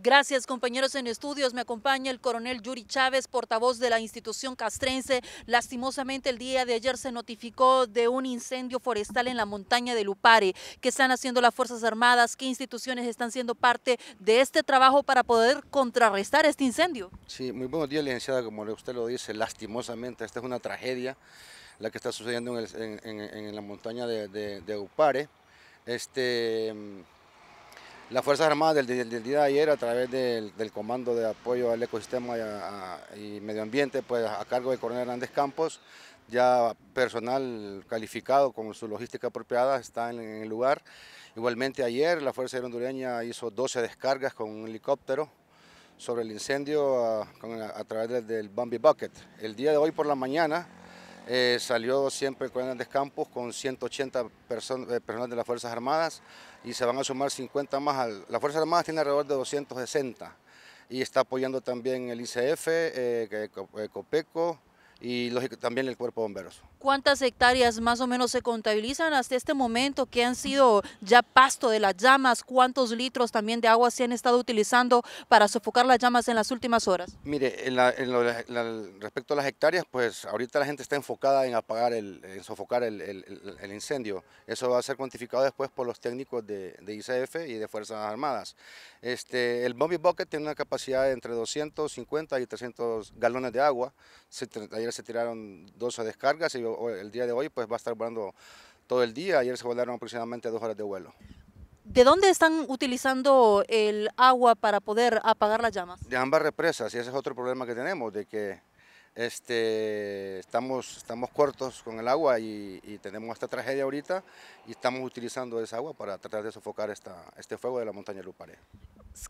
Gracias compañeros en estudios, me acompaña el coronel Yuri Chávez, portavoz de la institución castrense. Lastimosamente el día de ayer se notificó de un incendio forestal en la montaña de Lupare. ¿Qué están haciendo las Fuerzas Armadas? ¿Qué instituciones están siendo parte de este trabajo para poder contrarrestar este incendio? Sí, muy buenos días, licenciada. Como usted lo dice, lastimosamente esta es una tragedia la que está sucediendo en, la montaña de, Lupare, Upare. Este, las Fuerzas Armadas del, del, día de ayer, a través del, Comando de Apoyo al Ecosistema y, Medio Ambiente, pues a cargo de Coronel Hernández Campos, ya personal calificado con su logística apropiada está en, el lugar. Igualmente ayer la Fuerza Aérea Hondureña hizo 12 descargas con un helicóptero sobre el incendio ah, a, a través del Bambi Bucket. El día de hoy por la mañana eh, salió siempre Coronel Campos con 180 eh, personas de las Fuerzas Armadas y se van a sumar 50 más. Al, las Fuerzas Armadas tienen alrededor de 260 y está apoyando también el ICF, eh, Copeco, y también el cuerpo de bomberos. ¿Cuántas hectáreas más o menos se contabilizan hasta este momento que han sido ya pasto de las llamas? ¿Cuántos litros también de agua se han estado utilizando para sofocar las llamas en las últimas horas? Mire, respecto a las hectáreas, pues ahorita la gente está enfocada en apagar, el, en sofocar el, incendio. Eso va a ser cuantificado después por los técnicos de, ICF y de Fuerzas Armadas. Este, el Bobby Bucket tiene una capacidad de entre 250 y 300 galones de agua. Se, se tiraron 12 descargas y el día de hoy pues va a estar volando todo el día. Ayer se volaron aproximadamente dos horas de vuelo. ¿De dónde están utilizando el agua para poder apagar las llamas? De ambas represas y ese es otro problema que tenemos, de que este, estamos, estamos cortos con el agua y, tenemos esta tragedia ahorita y estamos utilizando esa agua para tratar de sofocar esta, este fuego de la montaña Luparé.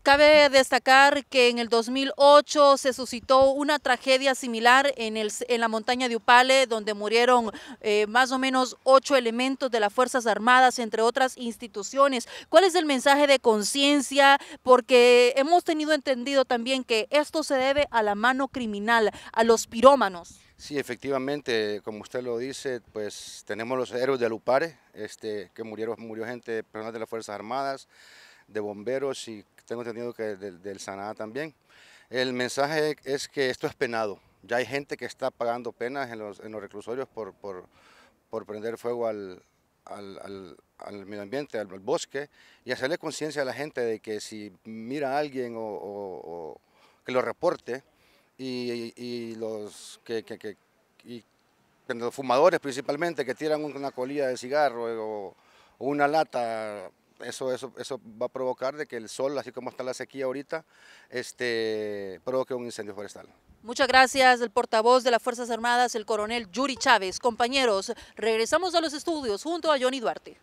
Cabe destacar que en el 2008 se suscitó una tragedia similar en, el, en la montaña de Upale, donde murieron eh, más o menos ocho elementos de las Fuerzas Armadas, entre otras instituciones. ¿Cuál es el mensaje de conciencia? Porque hemos tenido entendido también que esto se debe a la mano criminal, a los pirómanos. Sí, efectivamente, como usted lo dice, pues tenemos los héroes de Alupare, este, que murieron, murió gente, personas de las Fuerzas Armadas, de bomberos y tengo entendido que del, del también. El mensaje es que esto es penado. Ya hay gente que está pagando penas en los, reclusorios por, prender fuego al, medio ambiente, al, bosque, y hacerle conciencia a la gente de que si mira a alguien o, que lo reporte, y, los que, los fumadores principalmente que tiran una colilla de cigarro o una lata eso, va a provocar de que el sol, así como está la sequía ahorita, este, provoque un incendio forestal. Muchas gracias, el portavoz de las Fuerzas Armadas, el coronel Yuri Chávez. Compañeros, regresamos a los estudios junto a Johnny Duarte.